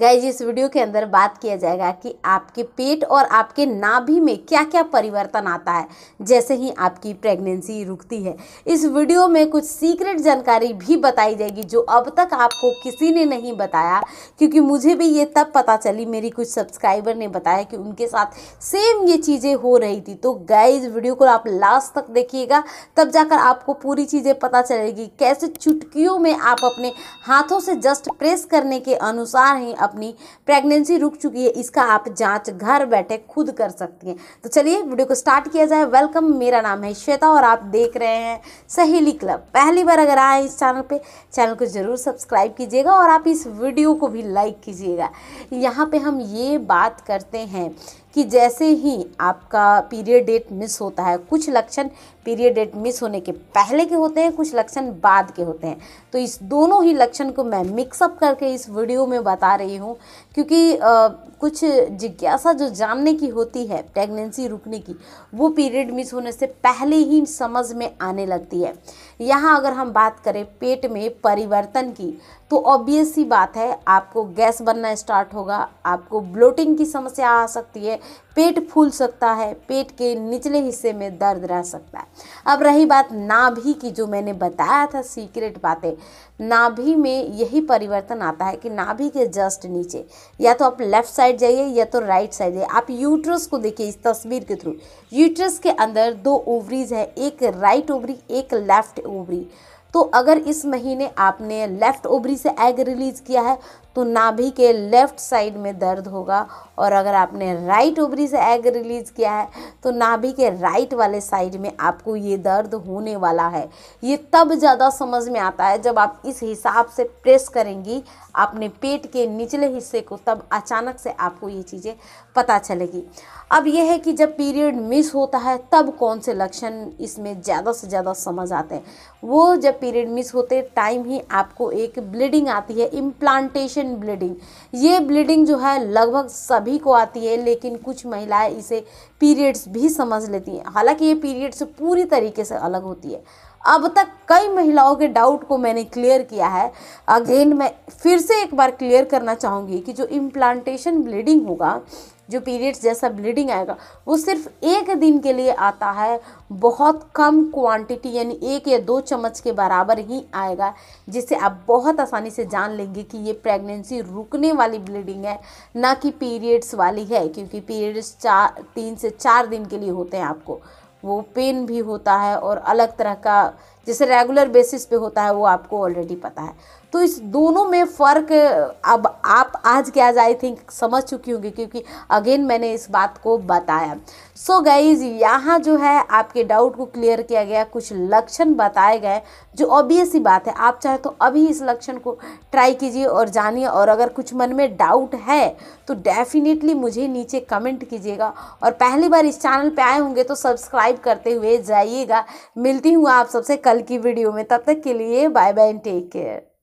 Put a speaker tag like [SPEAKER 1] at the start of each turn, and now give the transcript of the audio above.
[SPEAKER 1] guys इस video के अंदर बात किया जाएगा कि आपके पेट और आपके नाभि में क्या क्या परिवर्तन आता है जैसे ही आपकी प्रेगनेंसी रुकती है इस वीडियो में कुछ सीक्रेट जानकारी भी बताई जाएगी जो अब तक आपको किसी ने नहीं बताया क्योंकि मुझे भी ये तब पता चली मेरी कुछ सब्सक्राइबर ने बताया कि उनके साथ सेम ये चीज़ें हो रही थी तो गाइज वीडियो को आप लास्ट तक देखिएगा तब जाकर आपको पूरी चीज़ें पता चलेगी कैसे चुटकियों में आप अपने हाथों से जस्ट प्रेस करने के अनुसार ही अपनी प्रेगनेंसी रुक चुकी है इसका आप जांच घर बैठे खुद कर सकती हैं तो चलिए वीडियो को स्टार्ट किया जाए वेलकम मेरा नाम है श्वेता और आप देख रहे हैं सहेली क्लब पहली बार अगर आए इस चैनल पर चैनल को ज़रूर सब्सक्राइब कीजिएगा और आप इस वीडियो को भी लाइक कीजिएगा यहाँ पर हम ये बात करते हैं कि जैसे ही आपका पीरियड डेट मिस होता है कुछ लक्षण पीरियड डेट मिस होने के पहले के होते हैं कुछ लक्षण बाद के होते हैं तो इस दोनों ही लक्षण को मैं मिक्सअप करके इस वीडियो में बता रही रही हूँ क्योंकि आ, कुछ जिज्ञासा जो जानने की होती है प्रेगनेंसी रुकने की वो पीरियड मिस होने से पहले ही समझ में आने लगती है यहाँ अगर हम बात करें पेट में परिवर्तन की तो ऑब्वियस सी बात है आपको गैस बनना स्टार्ट होगा आपको ब्लोटिंग की समस्या आ सकती है पेट फूल सकता है पेट के निचले हिस्से में दर्द रह सकता है अब रही बात नाभि की जो मैंने बताया था सीक्रेट बातें नाभि में यही परिवर्तन आता है कि नाभि के जस जस्ट नीचे या तो आप लेफ्ट साइड जाइए या तो राइट साइड जाइए आप यूट्रस को देखिए इस तस्वीर के थ्रू यूट्रस के अंदर दो ओवरीज हैं एक राइट ओवरी एक लेफ्ट ओवरी तो अगर इस महीने आपने लेफ़्ट ओबरी से एग रिलीज़ किया है तो नाभि के लेफ़्ट साइड में दर्द होगा और अगर आपने राइट ओबरी से एग रिलीज़ किया है तो नाभि के राइट वाले साइड में आपको ये दर्द होने वाला है ये तब ज़्यादा समझ में आता है जब आप इस हिसाब से प्रेस करेंगी अपने पेट के निचले हिस्से को तब अचानक से आपको ये चीज़ें पता चलेगी अब यह है कि जब पीरियड मिस होता है तब कौन से लक्षण इसमें ज़्यादा से ज़्यादा समझ आते हैं वो जब पीरियड मिस होते टाइम ही आपको एक ब्लीडिंग आती है इम्प्लांटेशन ब्लीडिंग ये ब्लीडिंग जो है लगभग सभी को आती है लेकिन कुछ महिलाएं इसे पीरियड्स भी समझ लेती हैं हालांकि ये पीरियड्स पूरी तरीके से अलग होती है अब तक कई महिलाओं के डाउट को मैंने क्लियर किया है अगेन मैं फिर से एक बार क्लियर करना चाहूँगी कि जो इम्प्लांटेशन ब्लीडिंग होगा जो पीरियड्स जैसा ब्लीडिंग आएगा वो सिर्फ एक दिन के लिए आता है बहुत कम क्वांटिटी यानी एक या दो चम्मच के बराबर ही आएगा जिससे आप बहुत आसानी से जान लेंगे कि ये प्रेगनेंसी रुकने वाली ब्लीडिंग है ना कि पीरियड्स वाली है क्योंकि पीरियड्स चार तीन से चार दिन के लिए होते हैं आपको वो पेन भी होता है और अलग तरह का जैसे रेगुलर बेसिस पे होता है वो आपको ऑलरेडी पता है तो इस दोनों में फ़र्क अब आप आज के आज आई थिंक समझ चुकी होंगी क्योंकि अगेन मैंने इस बात को बताया सो गाइज यहाँ जो है आपके डाउट को क्लियर किया गया कुछ लक्षण बताए गए जो ऑब्वियस ही बात है आप चाहे तो अभी इस लक्षण को ट्राई कीजिए और जानिए और अगर कुछ मन में डाउट है तो डेफिनेटली मुझे नीचे कमेंट कीजिएगा और पहली बार इस चैनल पर आए होंगे तो सब्सक्राइब करते हुए जाइएगा मिलती हूँ आप सबसे कल कल की वीडियो में तब तक के लिए बाय बाय टेक केयर